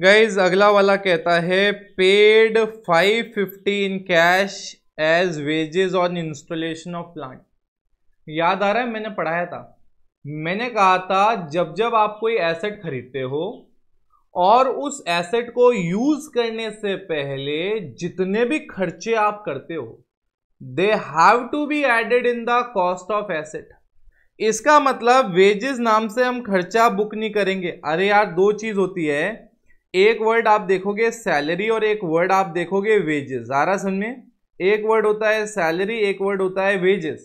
guys अगला वाला कहता है paid 550 in cash as wages on installation of plant याद आ रहा है मैंने पढ़ाया था मैंने कहा था जब जब आप कोई एसेट खरीदते हो और उस एसेट को यूज करने से पहले जितने भी खर्चे आप करते हो they have to be added in the cost of asset इसका मतलब वेजेस नाम से हम खर्चा बुक नहीं करेंगे अरे यार दो चीज होती है एक वर्ड आप देखोगे सैलरी और एक वर्ड आप देखोगे वेजेस आ रहा समझ एक वर्ड होता है सैलरी एक वर्ड होता है वेजेस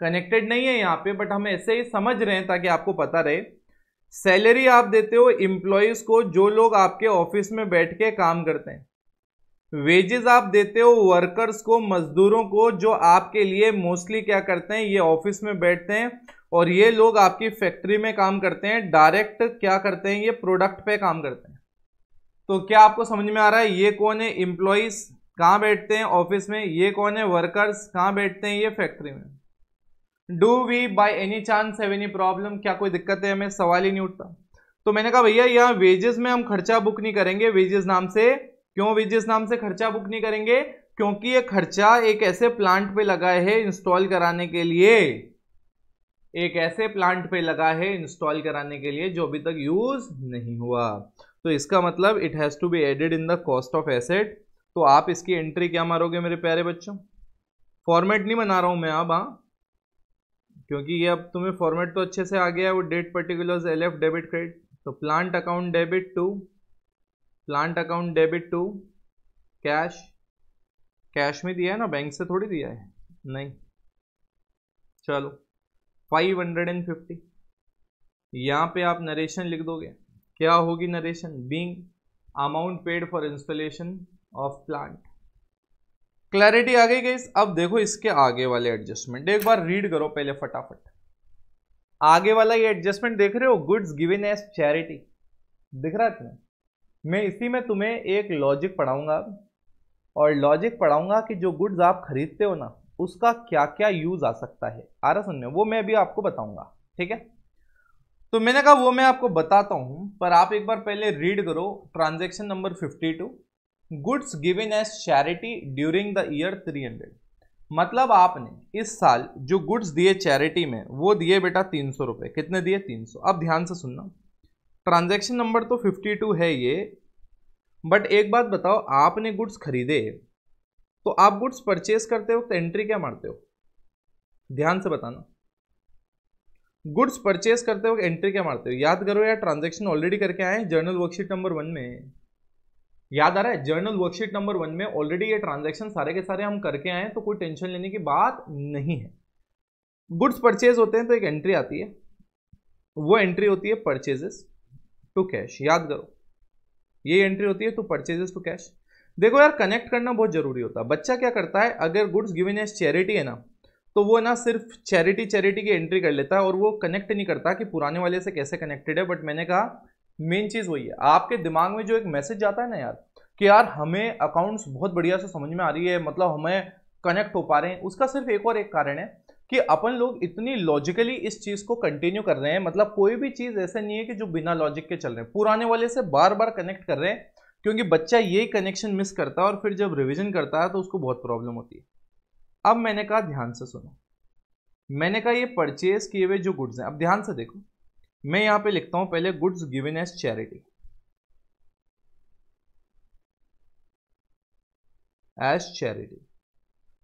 कनेक्टेड नहीं है यहाँ पे बट हम ऐसे ही समझ रहे हैं ताकि आपको पता रहे सैलरी आप देते हो इम्प्लॉयज़ को जो लोग आपके ऑफिस में बैठ के काम करते हैं वेजेस आप देते हो वर्कर्स को मजदूरों को जो आपके लिए मोस्टली क्या करते हैं ये ऑफिस में बैठते हैं और ये लोग आपकी फैक्ट्री में काम करते हैं डायरेक्ट क्या करते हैं ये प्रोडक्ट पे काम करते हैं तो क्या आपको समझ में आ रहा है ये कौन है एम्प्लॉयज़ कहाँ बैठते हैं ऑफिस में ये कौन है वर्कर्स कहाँ बैठते हैं ये फैक्ट्री में do we by any chance have any problem क्या कोई दिक्कत है हमें सवाल ही नहीं उठता तो मैंने कहा भैया यहाँ वेजेस में हम खर्चा बुक नहीं करेंगे वेजेस नाम से क्यों वेजेस नाम से खर्चा बुक नहीं करेंगे क्योंकि ये खर्चा एक ऐसे प्लांट पे लगा है इंस्टॉल कराने के लिए एक ऐसे प्लांट पे लगा है इंस्टॉल कराने के लिए जो अभी तक यूज नहीं हुआ तो इसका मतलब it has to be added in the cost of asset तो आप इसकी एंट्री क्या मारोगे मेरे प्यारे बच्चों फॉर्मेट नहीं बना रहा हूं मैं अब हाँ क्योंकि ये अब तुम्हें फॉर्मेट तो अच्छे से आ गया है वो that particular L F debit credit तो plant account debit to plant account debit to cash cash में दिया है ना बैंक से थोड़ी दिया है नहीं चलो फाइव हंड्रेड एंड फिफ्टी यहाँ पे आप नरेशन लिख दोगे क्या होगी narration being amount paid for installation of plant clarity आ गई गई अब देखो इसके आगे वाले एडजस्टमेंट एक बार रीड करो पहले फटाफट आगे वाला ये एडजस्टमेंट देख रहे हो गुड्स गिवन एज चैरिटी दिख रहा है तुम्हें मैं इसी में तुम्हें एक लॉजिक पढ़ाऊंगा और लॉजिक पढ़ाऊंगा कि जो गुड्स आप खरीदते हो ना उसका क्या क्या यूज आ सकता है आ रहा सुनने वो मैं अभी आपको बताऊंगा ठीक है तो मैंने कहा वो मैं आपको बताता हूं पर आप एक बार पहले रीड करो transaction number fifty two goods given as charity during the year three hundred मतलब आपने इस साल जो गुड्स दिए चैरिटी में वो दिए बेटा तीन सौ रुपये कितने दिए तीन सौ अब ध्यान से सुनना ट्रांजेक्शन नंबर तो फिफ्टी टू है ये बट एक बात बताओ आपने गुड्स खरीदे तो आप गुड्स परचेज करते वक्त एंट्री क्या मारते हो ध्यान से बताना गुड्स परचेज करते वक्त एंट्री क्या मारते हो याद करो यार ट्रांजेक्शन ऑलरेडी करके आए जर्नल वर्कशीट नंबर वन में याद आ रहा है जर्नल वर्कशीट नंबर वन में ऑलरेडी ये ट्रांजेक्शन सारे के सारे हम करके आए तो कोई टेंशन लेने की बात नहीं है गुड्स परचेज होते हैं तो एक एंट्री आती है वो एंट्री होती है परचेजेस टू कैश याद करो ये एंट्री होती है टू परचेजेस टू कैश देखो यार कनेक्ट करना बहुत जरूरी होता है बच्चा क्या करता है अगर गुड्स गिविन एज चैरिटी है ना तो वो ना सिर्फ चैरिटी चैरिटी की एंट्री कर लेता है और वो कनेक्ट नहीं करता कि पुराने वाले से कैसे कनेक्टेड है बट मैंने कहा मेन चीज़ वही है आपके दिमाग में जो एक मैसेज आता है ना यार कि यार हमें अकाउंट्स बहुत बढ़िया से समझ में आ रही है मतलब हमें कनेक्ट हो पा रहे हैं उसका सिर्फ एक और एक कारण है कि अपन लोग इतनी लॉजिकली इस चीज़ को कंटिन्यू कर रहे हैं मतलब कोई भी चीज़ ऐसे नहीं है कि जो बिना लॉजिक के चल रहे हैं पुराने वाले से बार बार कनेक्ट कर रहे हैं क्योंकि बच्चा ये कनेक्शन मिस करता है और फिर जब रिविजन करता है तो उसको बहुत प्रॉब्लम होती है अब मैंने कहा ध्यान से सुनो मैंने कहा ये परचेज किए हुए जो गुड्स हैं अब ध्यान से देखो मैं यहां पे लिखता हूं पहले goods given as charity as charity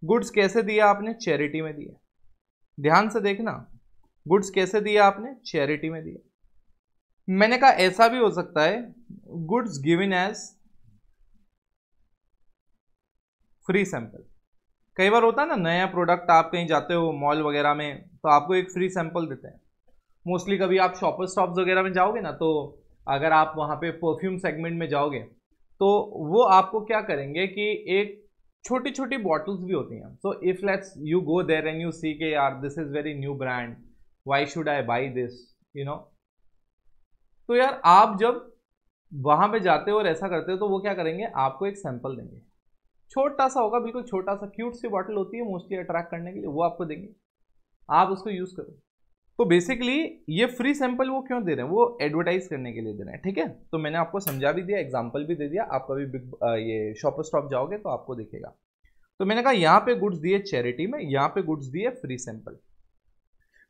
goods कैसे दिया आपने चैरिटी में दिया ध्यान से देखना गुड्स कैसे दिया आपने चैरिटी में दिया मैंने कहा ऐसा भी हो सकता है goods given as free sample कई बार होता है ना नया प्रोडक्ट आप कहीं जाते हो मॉल वगैरह में तो आपको एक फ्री सैंपल देते हैं मोस्टली कभी आप शॉपर स्टॉप्स वगैरह में जाओगे ना तो अगर आप वहाँ पे परफ्यूम सेगमेंट में जाओगे तो वो आपको क्या करेंगे कि एक छोटी छोटी बॉटल्स भी होती हैं so if let's you go there and you see car this is very new brand why should I buy this you know तो यार आप जब वहां पे जाते हो और ऐसा करते हो तो वो क्या करेंगे आपको एक सैंपल देंगे छोटा सा होगा बिल्कुल छोटा सा क्यूट सी बॉटल होती है मोस्टली अट्रैक्ट करने के लिए वो आपको देंगे आप उसको यूज़ करो तो बेसिकली ये फ्री सैंपल वो क्यों दे रहे हैं वो एडवर्टाइज करने के लिए दे रहे हैं ठीक है तो मैंने आपको समझा भी दिया एग्जाम्पल भी दे दिया आप कभी बिग ये शॉपर स्टॉप जाओगे तो आपको दिखेगा तो मैंने कहा यहाँ पे गुड्स दिए चैरिटी में यहाँ पे गुड्स दिए फ्री सैंपल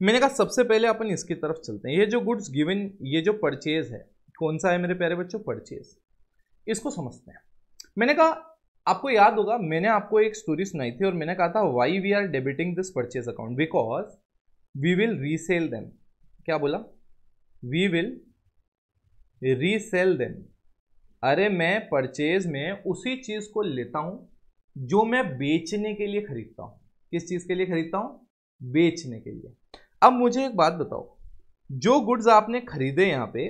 मैंने कहा सबसे पहले अपन इसकी तरफ चलते हैं ये जो गुड्स गिवन ये जो परचेज है कौन सा है मेरे प्यारे बच्चों परचेज इसको समझते हैं मैंने कहा आपको याद होगा मैंने आपको एक स्टोरी सुनाई थी और मैंने कहा था why we are debiting this purchase account because we will resell them क्या बोला वी विल रीसेल देम अरे मैं परचेज में उसी चीज़ को लेता हूं जो मैं बेचने के लिए खरीदता हूँ किस चीज़ के लिए खरीदता हूँ बेचने के लिए अब मुझे एक बात बताओ जो गुड्स आपने खरीदे यहाँ पे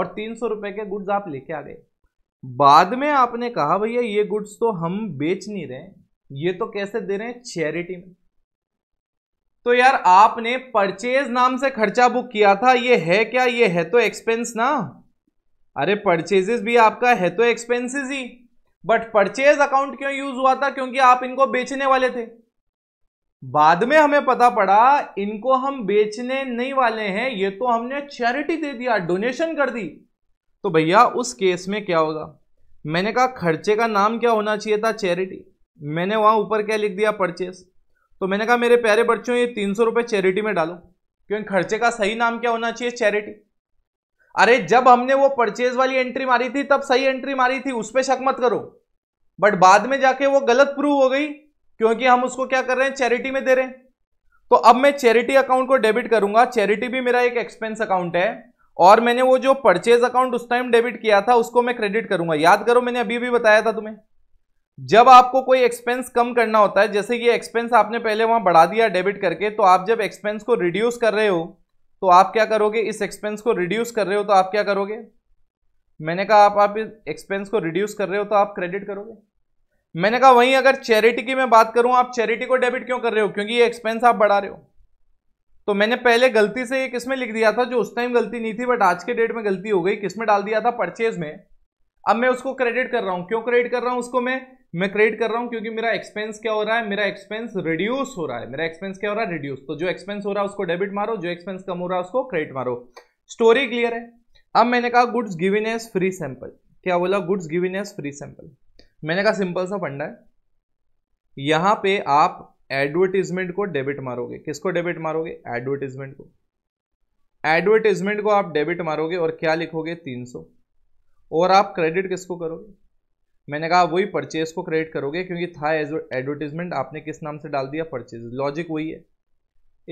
और तीन सौ रुपए के गुड्स आप लेके आ गए बाद में आपने कहा भैया ये गुड्स तो हम बेच नहीं रहे ये तो कैसे दे रहे हैं चैरिटी में तो यार आपने परचेज नाम से खर्चा बुक किया था ये है क्या ये है तो एक्सपेंस ना अरे परचेजेस भी आपका है तो एक्सपेंसेस ही बट परचेज अकाउंट क्यों यूज हुआ था क्योंकि आप इनको बेचने वाले थे बाद में हमें पता पड़ा इनको हम बेचने नहीं वाले हैं ये तो हमने चैरिटी दे दिया डोनेशन कर दी तो भैया उस केस में क्या होगा मैंने कहा खर्चे का नाम क्या होना चाहिए था चैरिटी मैंने वहां ऊपर क्या लिख दिया परचेस तो मैंने कहा मेरे प्यारे बच्चों ये तीन सौ रुपये चैरिटी में डालो क्योंकि खर्चे का सही नाम क्या होना चाहिए चैरिटी अरे जब हमने वो परचेज वाली एंट्री मारी थी तब सही एंट्री मारी थी उस पर शक मत करो बट बाद में जाके वो गलत प्रूव हो गई क्योंकि हम उसको क्या कर रहे हैं चैरिटी में दे रहे हैं तो अब मैं चैरिटी अकाउंट को डेबिट करूंगा चैरिटी भी मेरा एक एक्सपेंस अकाउंट है और मैंने वो जो परचेज अकाउंट उस टाइम डेबिट किया था उसको मैं क्रेडिट करूंगा याद करो मैंने अभी भी बताया था तुम्हें जब आपको कोई एक्सपेंस कम करना होता है जैसे कि एक्सपेंस आपने पहले वहां बढ़ा दिया डेबिट करके तो आप जब एक्सपेंस को रिड्यूस कर रहे हो तो आप क्या करोगे इस एक्सपेंस को रिड्यूस कर रहे हो तो आप क्या करोगे मैंने कहा आप आप इस एक्सपेंस को रिड्यूस कर रहे हो तो आप क्रेडिट करोगे मैंने कहा वहीं अगर चैरिटी की मैं बात करूं आप चैरिटी को डेबिट क्यों कर रहे हो क्योंकि ये एक्सपेंस आप बढ़ा रहे हो तो मैंने पहले गलती से ये किसमें लिख दिया था जो उस टाइम गलती नहीं थी बट आज के डेट में गलती हो गई किसमें डाल दिया था परचेज में अब मैं उसको क्रेडिट कर रहा हूं क्यों क्रेडिट कर रहा हूं उसको मैं मैं क्रेडिट कर रहा हूँ क्योंकि मेरा एक्सपेंस क्या हो रहा है मेरा एक्सपेंस रिड्यूस हो रहा है मेरा एक्सपेंस क्या हो रहा है रिड्यूस तो जो एक्सपेंस हो रहा है उसको डेबिट मारो जो एक्सपेंस कम हो रहा है उसको क्रेडिट मारो स्टोरी क्लियर है अब मैंने कहा goods given as free sample क्या बोला goods given as free sample मैंने कहा सिंपल सा फंडा है यहां पे आप एडवर्टीजमेंट को डेबिट मारोगे किसको डेबिट मारोगे एडवर्टीजमेंट को एडवर्टीजमेंट को आप डेबिट मारोगे और क्या लिखोगे 300 और आप क्रेडिट किसको करोगे मैंने कहा वही परचेज को क्रेडिट करोगे क्योंकि था एडवर्टीजमेंट आपने किस नाम से डाल दिया परचेज लॉजिक वही है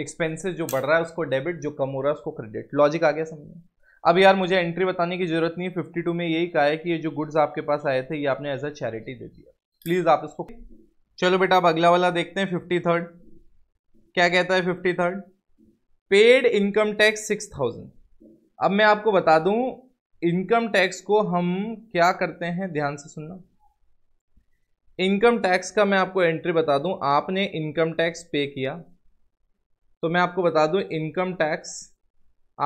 एक्सपेंसेस जो बढ़ रहा है उसको डेबिट जो कम हो रहा है उसको क्रेडिट लॉजिक आ गया समझ में अब यार मुझे एंट्री बताने की जरूरत नहीं है फिफ्टी टू में यही कहा है कि ये जो गुड्स आपके पास आए थे ये आपने एज अ चैरिटी दे दिया प्लीज आप इसको चलो बेटा अब अगला वाला देखते हैं फिफ्टी थर्ड क्या कहता है fifty third paid income tax six thousand अब मैं आपको बता दूं इनकम टैक्स को हम क्या करते हैं ध्यान से सुनना इनकम टैक्स का मैं आपको एंट्री बता दूं आपने इनकम टैक्स पे किया तो मैं आपको बता दूं इनकम टैक्स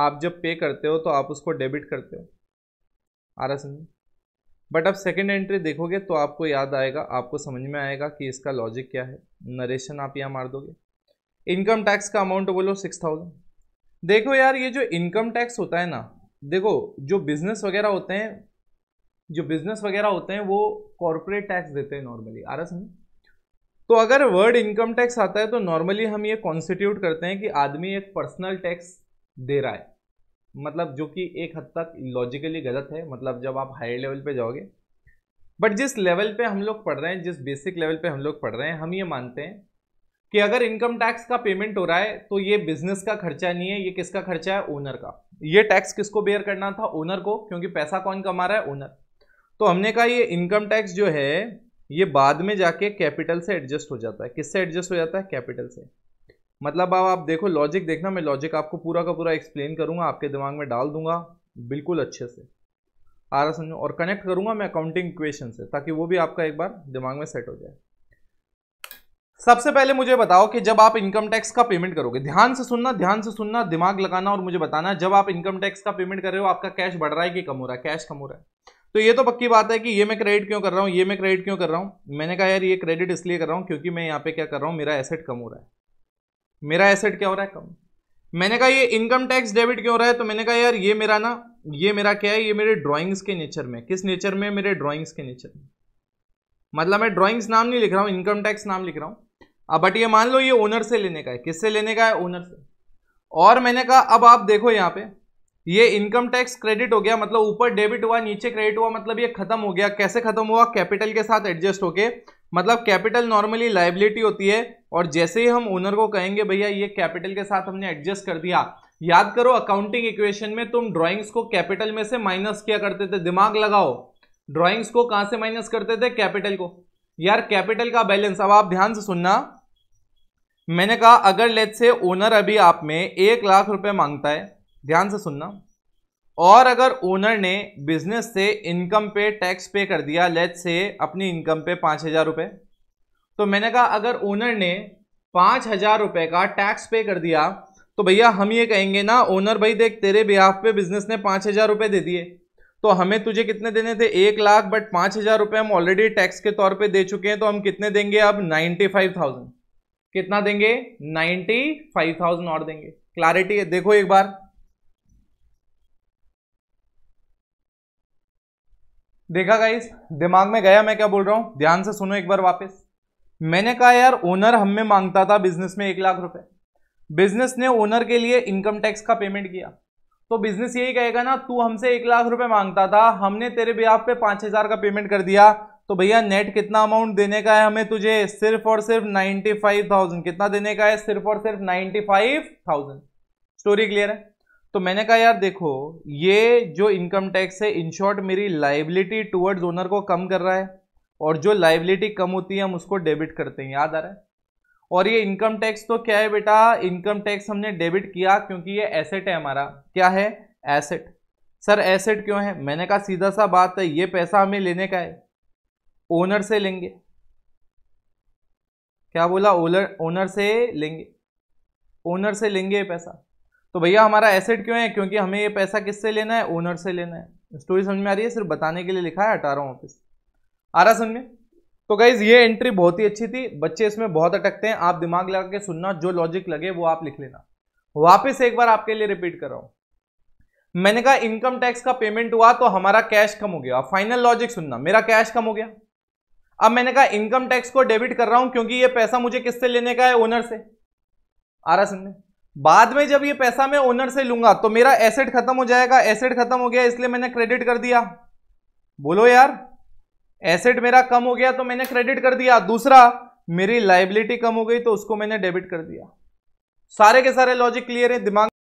आप जब पे करते हो तो आप उसको डेबिट करते हो आ रहा समझ बट आप सेकेंड एंट्री देखोगे तो आपको याद आएगा आपको समझ में आएगा कि इसका लॉजिक क्या है नरेशन आप यहाँ मार दोगे इनकम टैक्स का अमाउंट बोलो सिक्स थाउजेंड देखो यार ये जो इनकम टैक्स होता है ना देखो जो बिजनेस वगैरह होते हैं जो बिजनेस वगैरह होते हैं वो कॉरपोरेट टैक्स देते हैं नॉर्मली आ रहा समझ तो अगर वर्ड इनकम टैक्स आता है तो नॉर्मली हम ये कॉन्स्टिट्यूट करते हैं कि आदमी एक पर्सनल टैक्स दे रहा है मतलब जो कि एक हद तक लॉजिकली गलत है मतलब जब आप हायर लेवल पे जाओगे बट जिस लेवल पे हम लोग पढ़ रहे हैं जिस बेसिक लेवल पे हम लोग पढ़ रहे हैं हम ये मानते हैं कि अगर इनकम टैक्स का पेमेंट हो रहा है तो ये बिजनेस का खर्चा नहीं है ये किसका खर्चा है ओनर का ये टैक्स किसको बेयर करना था ओनर को क्योंकि पैसा कौन कमा रहा है ओनर तो हमने कहा ये इनकम टैक्स जो है ये बाद में जाके कैपिटल से एडजस्ट हो जाता है किससे एडजस्ट हो जाता है कैपिटल से मतलब अब आप देखो लॉजिक देखना मैं लॉजिक आपको पूरा का पूरा एक्सप्लेन करूँगा आपके दिमाग में डाल दूंगा बिल्कुल अच्छे से आ रहा समझो और कनेक्ट करूंगा मैं अकाउंटिंग इक्वेशन से ताकि वो भी आपका एक बार दिमाग में सेट हो जाए सबसे पहले मुझे बताओ कि जब आप इनकम टैक्स का पेमेंट करोगे ध्यान से सुनना ध्यान से सुनना दिमाग लगाना और मुझे बताना जब आप इनकम टैक्स का पेमेंट कर रहे हो आपका कैश बढ़ रहा है कि कम हो रहा है कैश कम हो रहा है तो ये तो पक्की बात है कि ये मैं क्रेडिट क्यों कर रहा हूँ ये मैं क्रेडिट क्यों कर रहा हूँ मैंने कहा यार ये क्रेडिट इसलिए कर रहा हूँ क्योंकि मैं यहाँ पे क्या कर रहा हूँ मेरा एसेट कम हो रहा है मेरा एसेट क्या हो रहा है कम मैंने कहा ये इनकम टैक्स डेबिट क्यों हो रहा है तो मैंने कहा यार ये मेरा ना ये मेरा क्या है ये मेरे ड्राइंग्स के नेचर में किस नेचर में मेरे ड्राइंग्स के नेचर में मतलब मैं ड्राइंग्स नाम नहीं लिख रहा हूँ इनकम टैक्स नाम लिख रहा हूँ अब बट ये मान लो ये ओनर से लेने का है किससे लेने का है ओनर से और मैंने कहा अब आप देखो यहाँ पे ये इनकम टैक्स क्रेडिट हो गया मतलब ऊपर डेबिट हुआ नीचे क्रेडिट हुआ मतलब ये खत्म हो गया कैसे खत्म हुआ कैपिटल के साथ एडजस्ट होके मतलब कैपिटल नॉर्मली लाइबिलिटी होती है और जैसे ही हम ओनर को कहेंगे भैया ये कैपिटल के साथ हमने एडजस्ट कर दिया याद करो अकाउंटिंग इक्वेशन में तुम ड्राइंग्स को कैपिटल में से माइनस किया करते थे दिमाग लगाओ ड्राइंग्स को कहां से माइनस करते थे कैपिटल को यार कैपिटल का बैलेंस अब आप ध्यान से सुनना मैंने कहा अगर लेट से ओनर अभी आप में एक लाख रुपए मांगता है ध्यान से सुनना और अगर ओनर ने बिजनेस से इनकम पे टैक्स पे कर दिया लेट से अपनी इनकम पे पांच हजार रुपए तो मैंने कहा अगर ओनर ने पाँच हज़ार रुपये का टैक्स पे कर दिया तो भैया हम ये कहेंगे ना ओनर भाई देख तेरे बिहाफ पे बिजनेस ने पाँच हज़ार रुपये दे दिए तो हमें तुझे कितने देने थे एक लाख बट पाँच हज़ार रुपये हम ऑलरेडी टैक्स के तौर पे दे चुके हैं तो हम कितने देंगे अब नाइन्टी फाइव थाउजेंड कितना देंगे नाइन्टी फाइव थाउजेंड और देंगे क्लैरिटी है देखो एक बार देखा गाइस दिमाग में गया मैं क्या बोल रहा हूं ध्यान से सुनो एक बार वापस मैंने कहा यार ओनर हमें मांगता था बिजनेस में एक लाख रुपए बिजनेस ने ओनर के लिए इनकम टैक्स का पेमेंट किया तो बिजनेस यही कहेगा ना तू हमसे एक लाख रुपए मांगता था हमने तेरे ब्याह पे पांच हजार का पेमेंट कर दिया तो भैया नेट कितना अमाउंट देने का है हमें तुझे सिर्फ और सिर्फ नाइन्टी फाइव थाउजेंड कितना देने का है सिर्फ और सिर्फ ninety five thousand story clear है तो मैंने कहा यार देखो ये जो इनकम टैक्स है इन शॉर्ट मेरी लाइबिलिटी टूवर्ड्स ओनर को कम कर रहा है और जो लाइबिलिटी कम होती है हम उसको डेबिट करते हैं याद आ रहा है और ये इनकम टैक्स तो क्या है बेटा इनकम टैक्स हमने डेबिट किया क्योंकि ये एसेट है हमारा क्या है एसेट सर एसेट क्यों है मैंने कहा सीधा सा बात है ये पैसा हमें लेने का है ओनर से लेंगे क्या बोला ओनर ओनर से लेंगे ओनर से लेंगे ये पैसा तो भैया हमारा एसेट क्यों है क्योंकि हमें ये पैसा किससे लेना है ओनर से लेना है स्टोरी समझ में आ रही है सिर्फ बताने के लिए लिखा है हूँ ऑफिस आ रहा सुन में तो गाइज ये एंट्री बहुत ही अच्छी थी बच्चे इसमें बहुत अटकते हैं आप दिमाग लगा के सुनना जो लॉजिक लगे वो आप लिख लेना वापस एक बार आपके लिए रिपीट कर रहा हूं मैंने कहा इनकम टैक्स का पेमेंट हुआ तो हमारा कैश कम हो गया फाइनल लॉजिक सुनना मेरा कैश कम हो गया अब मैंने कहा इनकम टैक्स को डेबिट कर रहा हूं क्योंकि ये पैसा मुझे किससे लेने का है ओनर से आ रहा सुनने बाद में जब ये पैसा मैं ओनर से लूंगा तो मेरा एसेट खत्म हो जाएगा एसेट खत्म हो गया इसलिए मैंने क्रेडिट कर दिया बोलो यार एसेट मेरा कम हो गया तो मैंने क्रेडिट कर दिया दूसरा मेरी लाइबिलिटी कम हो गई तो उसको मैंने डेबिट कर दिया सारे के सारे लॉजिक क्लियर है दिमाग